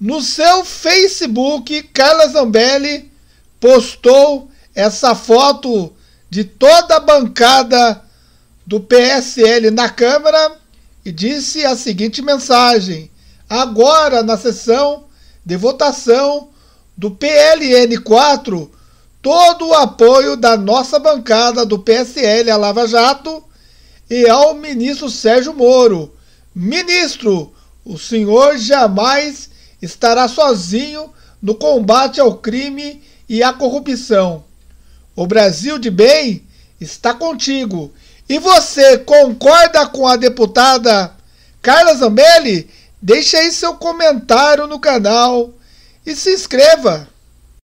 No seu Facebook, Carla Zambelli postou essa foto de toda a bancada do PSL na Câmara e disse a seguinte mensagem: Agora, na sessão de votação do PLN 4, todo o apoio da nossa bancada do PSL à Lava Jato e ao ministro Sérgio Moro. Ministro, o senhor jamais estará sozinho no combate ao crime e à corrupção. O Brasil de bem está contigo. E você concorda com a deputada Carla Zambelli? Deixe aí seu comentário no canal e se inscreva.